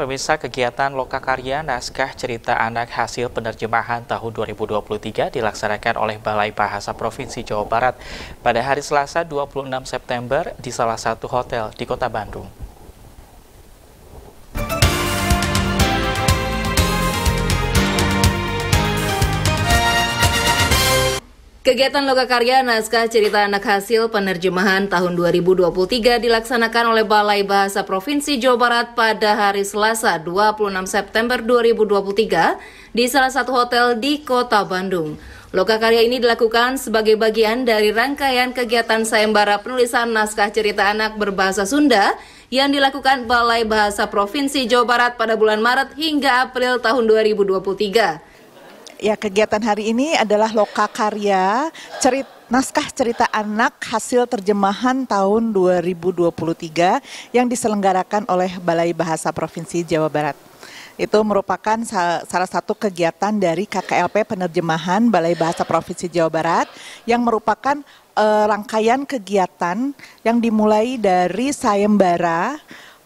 Pemirsa kegiatan Lokakarya Naskah Cerita Anak hasil penerjemahan tahun 2023 dilaksanakan oleh Balai Bahasa Provinsi Jawa Barat pada hari Selasa 26 September di salah satu hotel di Kota Bandung. Kegiatan loka karya Naskah Cerita Anak Hasil Penerjemahan tahun 2023 dilaksanakan oleh Balai Bahasa Provinsi Jawa Barat pada hari Selasa 26 September 2023 di salah satu hotel di Kota Bandung. Loka karya ini dilakukan sebagai bagian dari rangkaian kegiatan sayembara penulisan naskah cerita anak berbahasa Sunda yang dilakukan Balai Bahasa Provinsi Jawa Barat pada bulan Maret hingga April tahun 2023. Ya, kegiatan hari ini adalah Loka Karya, cerita naskah cerita anak hasil terjemahan tahun 2023 yang diselenggarakan oleh Balai Bahasa Provinsi Jawa Barat. Itu merupakan salah satu kegiatan dari KKLP penerjemahan Balai Bahasa Provinsi Jawa Barat yang merupakan eh, rangkaian kegiatan yang dimulai dari sayembara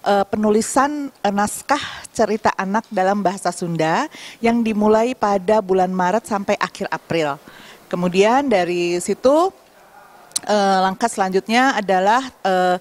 uh, penulisan uh, naskah cerita anak dalam bahasa Sunda yang dimulai pada bulan Maret sampai akhir April. Kemudian dari situ uh, langkah selanjutnya adalah uh,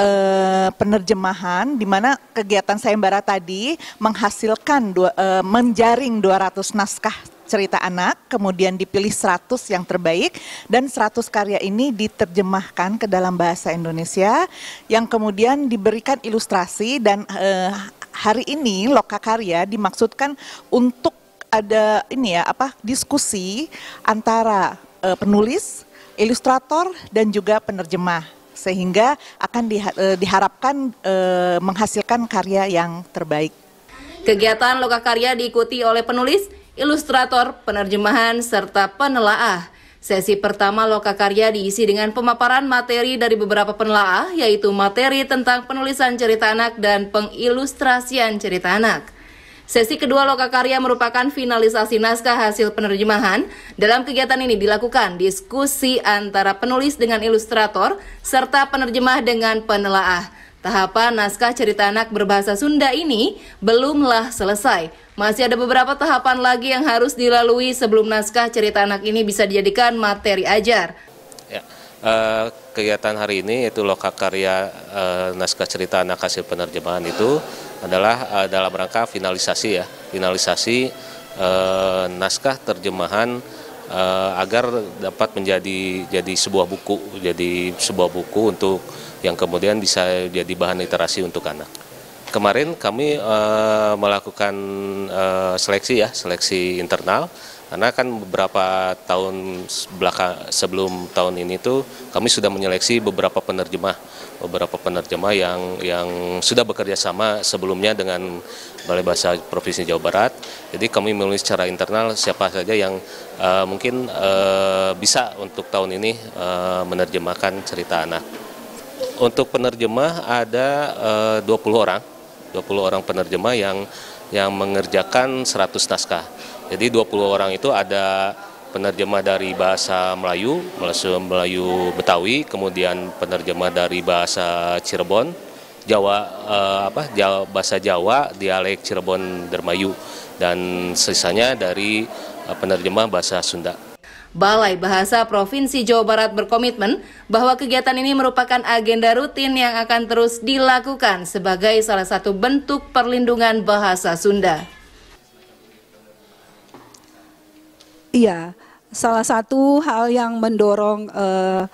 uh, penerjemahan di mana kegiatan sayembara tadi menghasilkan dua, uh, menjaring 200 naskah cerita anak, kemudian dipilih 100 yang terbaik dan 100 karya ini diterjemahkan ke dalam bahasa Indonesia yang kemudian diberikan ilustrasi dan eh, hari ini loka karya dimaksudkan untuk ada ini ya apa diskusi antara eh, penulis, ilustrator dan juga penerjemah sehingga akan di, eh, diharapkan eh, menghasilkan karya yang terbaik. Kegiatan loka karya diikuti oleh penulis, ilustrator, penerjemahan, serta penelaah. Sesi pertama Lokakarya diisi dengan pemaparan materi dari beberapa penelaah, yaitu materi tentang penulisan cerita anak dan pengilustrasian cerita anak. Sesi kedua Lokakarya merupakan finalisasi naskah hasil penerjemahan. Dalam kegiatan ini dilakukan diskusi antara penulis dengan ilustrator, serta penerjemah dengan penelaah. Tahapan naskah cerita anak berbahasa Sunda ini belumlah selesai. Masih ada beberapa tahapan lagi yang harus dilalui sebelum naskah cerita anak ini bisa dijadikan materi ajar. Ya, eh, kegiatan hari ini yaitu lokakarya eh, naskah cerita anak hasil penerjemahan itu adalah eh, dalam rangka finalisasi ya, finalisasi eh, naskah terjemahan uh, agar dapat menjadi jadi sebuah buku, jadi sebuah buku untuk yang kemudian bisa jadi bahan literasi untuk anak kemarin kami uh, melakukan uh, seleksi ya, seleksi internal. Karena kan beberapa tahun belakang sebelum tahun ini tuh kami sudah menyeleksi beberapa penerjemah, beberapa penerjemah yang yang sudah bekerja sama sebelumnya dengan Balai Bahasa Provinsi Jawa Barat. Jadi kami menulis secara internal siapa saja yang uh, mungkin uh, bisa untuk tahun ini uh, menerjemahkan cerita anak. Untuk penerjemah ada uh, 20 orang 20 orang penerjemah yang yang mengerjakan 100 naskah. Jadi 20 orang itu ada penerjemah dari bahasa Melayu, Melayu Betawi, kemudian penerjemah dari bahasa Cirebon, Jawa eh, apa Jawa, bahasa Jawa, dialek Cirebon Dermayu dan sisanya dari eh, penerjemah bahasa Sunda. Balai Bahasa Provinsi Jawa Barat berkomitmen bahwa kegiatan ini merupakan agenda rutin yang akan terus dilakukan sebagai salah satu bentuk perlindungan bahasa Sunda. Iya, salah satu hal yang mendorong uh,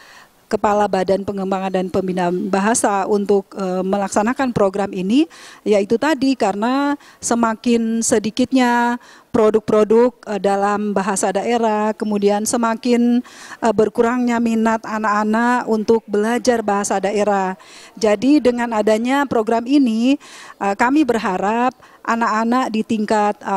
Kepala Badan Pengembangan dan Pembinaan Bahasa untuk e, melaksanakan program ini yaitu tadi karena semakin sedikitnya produk-produk e, dalam bahasa daerah, kemudian semakin e, berkurangnya minat anak-anak untuk belajar bahasa daerah. Jadi dengan adanya program ini e, kami berharap anak-anak di tingkat e,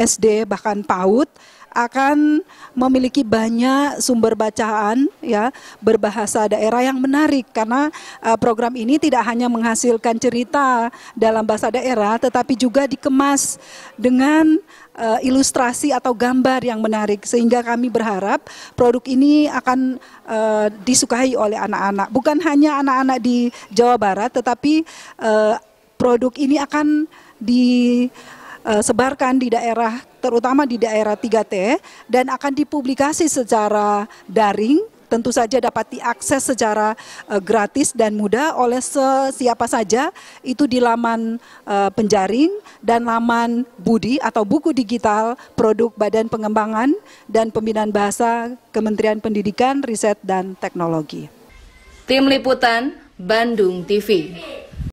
SD bahkan PAUD akan memiliki banyak sumber bacaan ya berbahasa daerah yang menarik karena uh, program ini tidak hanya menghasilkan cerita dalam bahasa daerah tetapi juga dikemas dengan uh, ilustrasi atau gambar yang menarik sehingga kami berharap produk ini akan uh, disukai oleh anak-anak bukan hanya anak-anak di Jawa Barat tetapi uh, produk ini akan di sebarkan di daerah terutama di daerah 3T dan akan dipublikasi secara daring tentu saja dapat diakses secara uh, gratis dan mudah oleh siapa saja itu di laman uh, penjaring dan laman Budi atau buku digital produk Badan Pengembangan dan Pembinaan Bahasa Kementerian Pendidikan, Riset dan Teknologi. Tim liputan Bandung TV.